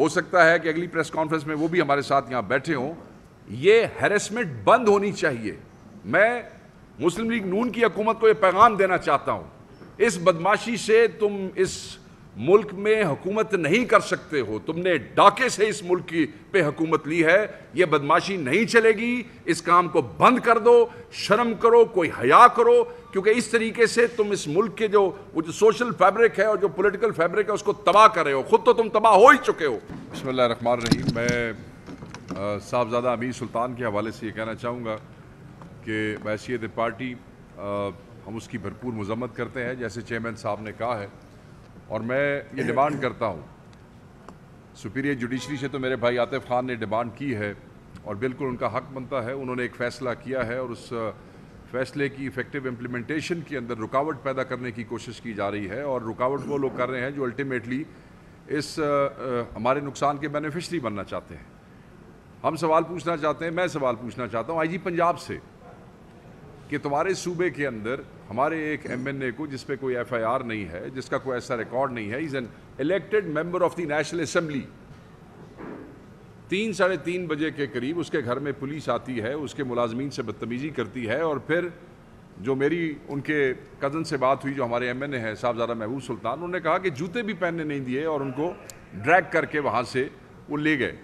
हो सकता है कि अगली प्रेस कॉन्फ्रेंस में वो भी हमारे साथ यहाँ बैठे हों ये हेरेसमेंट बंद होनी चाहिए मैं मुस्लिम लीग नून की हकूमत को यह पैगाम देना चाहता हूँ इस बदमाशी से तुम इस मुल्क में हुकूमत नहीं कर सकते हो तुमने डाके से इस मुल्क की पे हुकूमत ली है ये बदमाशी नहीं चलेगी इस काम को बंद कर दो शर्म करो कोई हया करो क्योंकि इस तरीके से तुम इस मुल्क के जो वो जो सोशल फैब्रिक है और जो पॉलिटिकल फैब्रिक है उसको तबाह कर रहे हो खुद तो तुम तबाह हो ही चुके हो बसमिल रखमान रही मैं साहबजादा अमीर सुल्तान के हवाले से ये कहना चाहूँगा कि बैसीत पार्टी आ, हम उसकी भरपूर मजम्मत करते हैं जैसे चेयरमैन साहब ने कहा है और मैं ये डिमांड करता हूँ सुपीरियर जुडिशरी से तो मेरे भाई आतिफ खान ने डिमांड की है और बिल्कुल उनका हक बनता है उन्होंने एक फ़ैसला किया है और उस फैसले की इफ़ेक्टिव इम्प्लीमेंटेशन के अंदर रुकावट पैदा करने की कोशिश की जा रही है और रुकावट वो लोग कर रहे हैं जो अल्टीमेटली इस आ, आ, हमारे नुकसान के बेनिफिशरी बनना चाहते हैं हम सवाल पूछना चाहते हैं मैं सवाल पूछना चाहता हूँ आई पंजाब से कि तुम्हारे सूबे के अंदर हमारे एक ए को जिस पर कोई आर नहीं है जिसका कोई ऐसा रिकॉर्ड नहीं है is an elected member of the national assembly तीन साढ़े तीन बजे के करीब उसके घर में पुलिस आती है उसके मुलाजमीन से बदतमीज़ी करती है और फिर जो मेरी उनके कज़न से बात हुई जो हमारे एम एन ए हैं साहबजादा महबूब सुल्तान उन्होंने कहा कि जूते भी पहनने नहीं दिए और उनको ड्रैग करके वहाँ से वो ले गए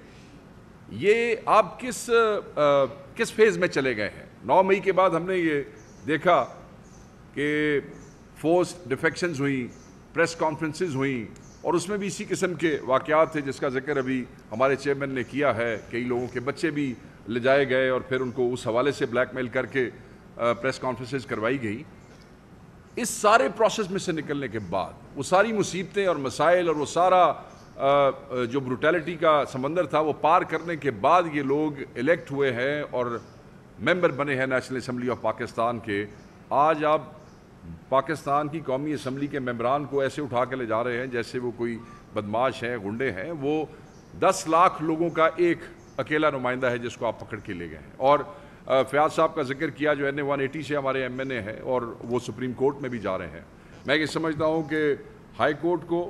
ये आप किस आ, किस फेज़ में चले गए हैं नौ मई के बाद हमने ये देखा कि फोर्स डिफेक्शंस हुई प्रेस कॉन्फ्रेंस हुई और उसमें भी इसी किस्म के वाक़ात थे जिसका जिक्र अभी हमारे चेयरमैन ने किया है कई लोगों के बच्चे भी ले जाए गए और फिर उनको उस हवाले से ब्लैकमेल करके प्रेस कॉन्फ्रेंस करवाई गई इस सारे प्रोसेस में से निकलने के बाद वो सारी मुसीबतें और मसाइल और वो सारा जो ब्रुटैलिटी का समंदर था वो पार करने के बाद ये लोग इलेक्ट हुए हैं और मेंबर बने हैं नेशनल असम्बली ऑफ पाकिस्तान के आज आप पाकिस्तान की कौमी असम्बली के मम्बरान को ऐसे उठा के ले जा रहे हैं जैसे वो कोई बदमाश हैं गुंडे हैं वो दस लाख लोगों का एक अकेला नुमाइंदा है जिसको आप पकड़ के ले गए हैं और फयाज साहब का जिक्र किया जो एन ए वन एटी से हमारे एम एन ए हैं और वो सुप्रीम कोर्ट में भी जा रहे हैं मैं ये समझता हूँ कि हाई कोर्ट को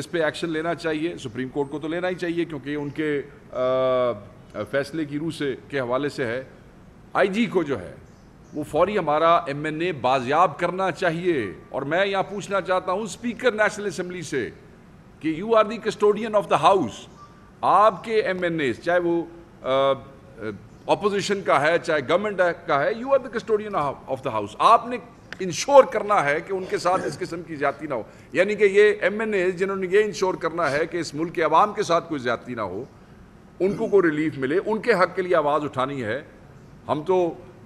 इस पर एक्शन लेना चाहिए सुप्रीम कोर्ट को तो लेना ही चाहिए क्योंकि उनके आ, फैसले की रूह से के हवाले से है आईजी को जो है वो फौरी हमारा एमएनए बाजियाब करना चाहिए और मैं यहाँ पूछना चाहता हूँ स्पीकर नेशनल असम्बली से कि you are the custodian of the house आपके एम एन एस चाहे वो अपोजिशन का है चाहे गवर्नमेंट का है you are the custodian of the house आपने इंश्योर करना है कि उनके साथ इस किस्म की ज्यादा ना हो यानी कि ये एम एन ए जिन्होंने ये इंश्योर करना है कि इस मुल्क के आवाम के साथ कोई ज्यादा ना हो उनको कोई रिलीफ मिले उनके हक के लिए आवाज़ उठानी है हम तो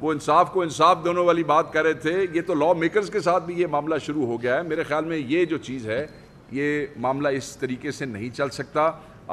वो इंसाफ को इंसाफ दोनों वाली बात कर रहे थे ये तो लॉ मेकर्स के साथ भी ये मामला शुरू हो गया है मेरे ख्याल में ये जो चीज़ है ये मामला इस तरीके से नहीं चल सकता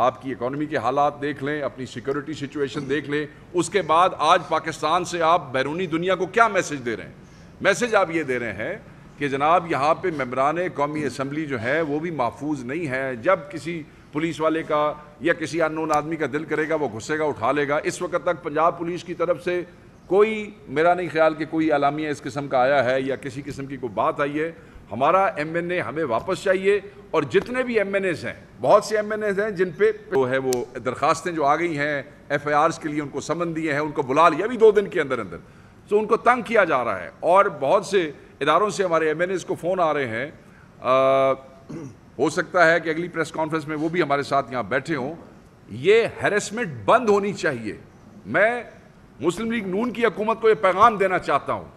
आपकी इकोनॉमी के हालात देख लें अपनी सिक्योरिटी सिचुएशन देख लें उसके बाद आज पाकिस्तान से आप बैरूनी दुनिया को क्या मैसेज दे रहे हैं मैसेज आप ये दे रहे हैं कि जनाब यहाँ पे मम्बरान कौमी असम्बली जो है वो भी महफूज नहीं है जब किसी पुलिस वाले का या किसी अननोन आदमी का दिल करेगा वो घुसेगा उठा लेगा इस वक्त तक पंजाब पुलिस की तरफ से कोई मेरा नहीं ख्याल कि कोई अलामिया इस किस्म का आया है या किसी किस्म की कोई बात आई है हमारा एम एन ए हमें वापस चाहिए और जितने भी एम एन एज़ हैं बहुत से एम एन एज़ हैं जिन पे जो है वो दरखास्तें जो आ गई हैं एफ आई आर्स के लिए उनको समन दिए हैं उनको बुला लिया अभी दो दिन के अंदर अंदर तो उनको तंग किया जा रहा है और बहुत से इदारों से हमारे एम एन एज़ को फ़ोन आ रहे हैं आ, हो सकता है कि अगली प्रेस कॉन्फ्रेंस में वो भी हमारे साथ यहाँ बैठे हों ये हेरसमेंट बंद होनी चाहिए मैं मुस्लिम लीग नून की हकूमत को ये पैगाम देना चाहता हूँ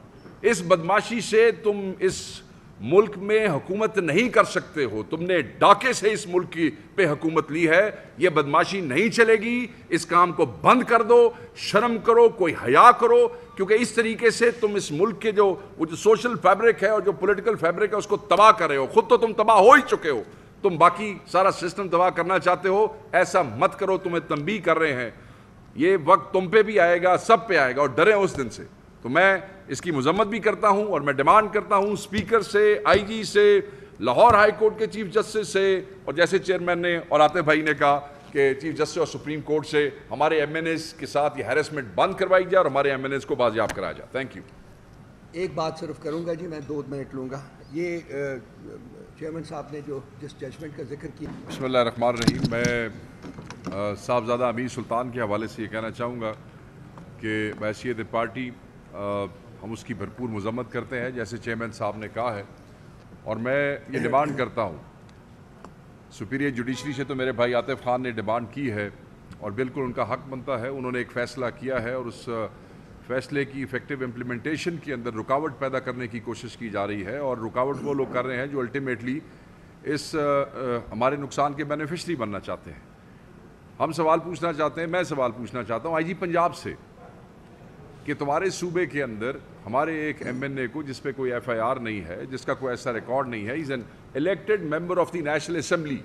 इस बदमाशी से तुम इस मुल्क में हुकूमत नहीं कर सकते हो तुमने डाके से इस मुल्क की पे हुकूमत ली है ये बदमाशी नहीं चलेगी इस काम को बंद कर दो शर्म करो कोई हया करो क्योंकि इस तरीके से तुम इस मुल्क के जो वो जो सोशल फैब्रिक है और जो पॉलिटिकल फैब्रिक है उसको तबाह कर रहे हो खुद तो तुम तबाह हो ही चुके हो तुम बाकी सारा सिस्टम तबाह करना चाहते हो ऐसा मत करो तुम्हें तंबी कर रहे हैं ये वक्त तुम पे भी आएगा सब पे आएगा और डरे उस दिन से तो मैं इसकी मजम्मत भी करता हूँ और मैं डिमांड करता हूँ स्पीकर से आईजी से लाहौर हाई कोर्ट के चीफ जस्टिस से और जैसे चेयरमैन ने और आतिफ भाई ने कहा कि चीफ जस्टिस और सुप्रीम कोर्ट से हमारे एम के साथ ये हेरसमेंट बंद करवाई जाए और हमारे एम को बाजियाब कराया जाए थैंक यू एक बात सिर्फ करूँगा जी मैं दो मिनट लूँगा ये चेयरमैन साहब ने जो जिस जजमेंट का जिक्र किया बसमल रखमान रहीम मैं साहबजादा अमीर सुल्तान के हवाले से ये कहना चाहूँगा कि बैसीत पार्टी हम उसकी भरपूर मजम्मत करते हैं जैसे चेयरमैन साहब ने कहा है और मैं ये डिमांड करता हूँ सुपीरियर जुडिशरी से तो मेरे भाई आतिफ खान ने डिमांड की है और बिल्कुल उनका हक बनता है उन्होंने एक फ़ैसला किया है और उस फैसले की इफ़ेक्टिव इम्प्लीमेंटेशन के अंदर रुकावट पैदा करने की कोशिश की जा रही है और रुकावट वो लोग कर रहे हैं जो अल्टीमेटली इस आ, आ, हमारे नुकसान के बेनिफिशरी बनना चाहते हैं हम सवाल पूछना चाहते हैं मैं सवाल पूछना चाहता हूँ आई पंजाब से कि तुम्हारे सूबे के अंदर हमारे एक एमएनए को जिस पे कोई एफआईआर नहीं है जिसका कोई ऐसा रिकॉर्ड नहीं है is an elected member of the national assembly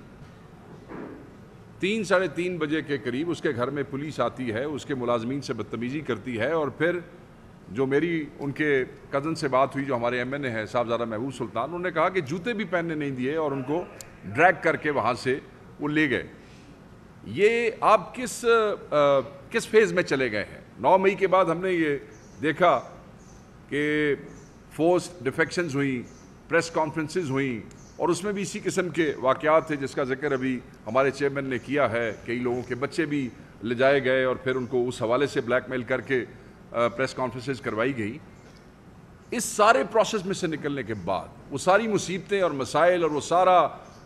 तीन साढ़े तीन बजे के करीब उसके घर में पुलिस आती है उसके मुलाजमीन से बदतमीज़ी करती है और फिर जो मेरी उनके कज़न से बात हुई जो हमारे एम एन ए हैं साहबजादा महबूब सुल्तान उन्होंने कहा कि जूते भी पहनने नहीं दिए और उनको ड्रैग करके वहाँ से वो ले गए ये आप किस आ, किस फेज़ में चले गए हैं नौ मई के बाद हमने ये देखा कि फोर्स डिफेक्शंस हुई प्रेस कॉन्फ्रेंस हुई और उसमें भी इसी किस्म के वाकयात थे जिसका जिक्र अभी हमारे चेयरमैन ने किया है कई लोगों के बच्चे भी ले जाए गए और फिर उनको उस हवाले से ब्लैकमेल करके प्रेस कॉन्फ्रेंस करवाई गई इस सारे प्रोसेस में से निकलने के बाद वो सारी मुसीबतें और मसाइल और वो सारा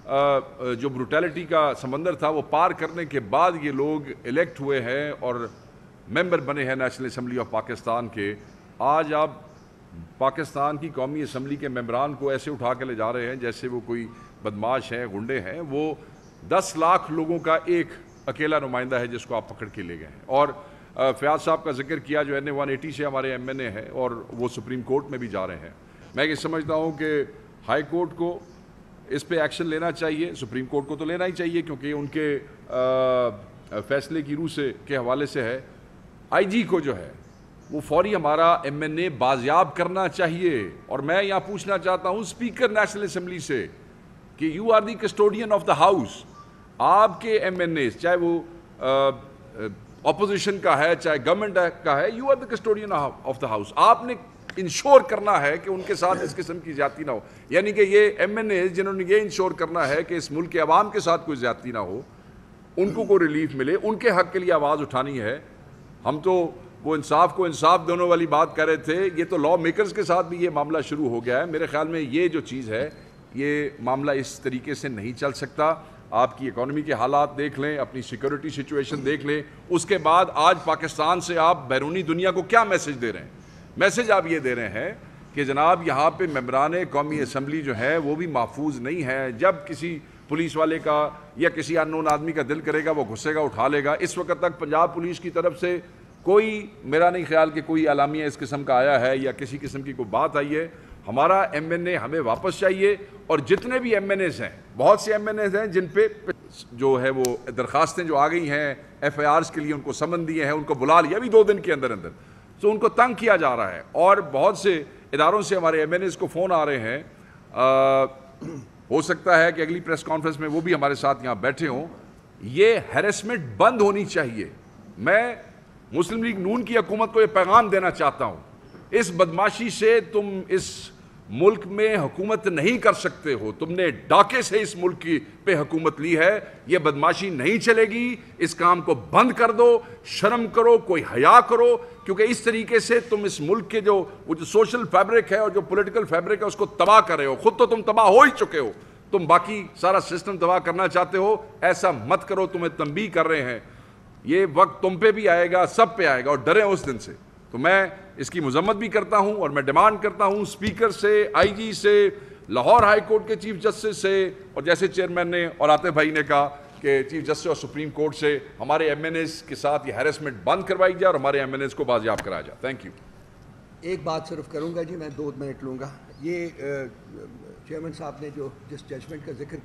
जो ब्रुटैलिटी का समंदर था वो पार करने के बाद ये लोग इलेक्ट हुए हैं और मेंबर बने हैं नेशनल असम्बली ऑफ पाकिस्तान के आज आप पाकिस्तान की कौमी असम्बली के मम्बरान को ऐसे उठा के ले जा रहे हैं जैसे वो कोई बदमाश हैं गुंडे हैं वो दस लाख लोगों का एक अकेला नुमाइंदा है जिसको आप पकड़ के ले गए हैं और फयाज साहब का जिक्र किया जो एन ए वन एटी से हमारे एम एन ए हैं और वो सुप्रीम कोर्ट में भी जा रहे हैं मैं ये समझता हूँ कि हाई कोर्ट को इस पर एक्शन लेना चाहिए सुप्रीम कोर्ट को तो लेना ही चाहिए क्योंकि उनके आ, फैसले की रूह से के हवाले से है आईजी को जो है वो फौरी हमारा एम एन ए बाजियाब करना चाहिए और मैं यहाँ पूछना चाहता हूँ स्पीकर नेशनल असम्बली से कि you are the custodian of the house आपके एम एन ए चाहे वो अपोजिशन का है चाहे गवर्नमेंट का है you are the custodian of the house आपने इंश्योर करना है कि उनके साथ इस किस्म की ज्यादा ना हो यानी कि ये एम एन ए जिन्होंने ये इंश्योर करना है कि इस मुल्क के आवाम के साथ कोई ज्यादा ना हो उनको कोई रिलीफ मिले उनके हक के लिए आवाज़ उठानी है हम तो वो इंसाफ को इंसाफ दोनों वाली बात कर रहे थे ये तो लॉ मेकर्स के साथ भी ये मामला शुरू हो गया है मेरे ख्याल में ये जो चीज़ है ये मामला इस तरीके से नहीं चल सकता आपकी इकोनॉमी के हालात देख लें अपनी सिक्योरिटी सिचुएशन देख लें उसके बाद आज पाकिस्तान से आप बैरूनी दुनिया को क्या मैसेज दे रहे हैं मैसेज आप ये दे रहे हैं कि जनाब यहाँ पे मम्बरान कौमी असम्बली जो है वो भी महफूज नहीं है जब किसी पुलिस वाले का या किसी अनोन आदमी का दिल करेगा वो घुसेगा उठा लेगा इस वक्त तक पंजाब पुलिस की तरफ से कोई मेरा नहीं ख्याल कि कोई अलामिया इस किस्म का आया है या किसी किस्म की कोई बात आई है हमारा एम एन ए हमें वापस चाहिए और जितने भी एम एन एज़ हैं बहुत से एम एन एज़ हैं जिन पे जो है वो दरखास्तें जो आ गई हैं एफ आई आर्स के लिए उनको समन दिए हैं उनको बुला लिया अभी दो दिन के अंदर अंदर तो उनको तंग किया जा रहा है और बहुत से इदारों से हमारे एम एन को फ़ोन आ रहे हैं आ, हो सकता है कि अगली प्रेस कॉन्फ्रेंस में वो भी हमारे साथ यहाँ बैठे हों ये हेरसमेंट बंद होनी चाहिए मैं मुस्लिम लीग नून की हकूमत को ये पैगाम देना चाहता हूँ इस बदमाशी से तुम इस मुल्क में हुकूमत नहीं कर सकते हो तुमने डाके से इस मुल्क की पे हुकूमत ली है ये बदमाशी नहीं चलेगी इस काम को बंद कर दो शर्म करो कोई हया करो क्योंकि इस तरीके से तुम इस मुल्क के जो वो जो सोशल फैब्रिक है और जो पॉलिटिकल फैब्रिक है उसको तबाह कर रहे हो खुद तो तुम तबाह हो ही चुके हो तुम बाकी सारा सिस्टम तबाह करना चाहते हो ऐसा मत करो तुम्हें तंबी कर रहे हैं ये वक्त तुम पे भी आएगा सब पे आएगा और डरे उस दिन से तो मैं इसकी मजम्मत भी करता हूँ और मैं डिमांड करता हूँ स्पीकर से आईजी से लाहौर हाई कोर्ट के चीफ जस्टिस से और जैसे चेयरमैन ने और आतिफ भाई ने कहा कि चीफ जस्टिस और सुप्रीम कोर्ट से हमारे एम के साथ ये हेरसमेंट बंद करवाई जाए और हमारे एम को बाजियाब कराया जाए थैंक यू एक बात सिर्फ करूँगा जी मैं दो मिनट लूँगा ये चेयरमैन साहब ने जो जिस जजमेंट का जिक्र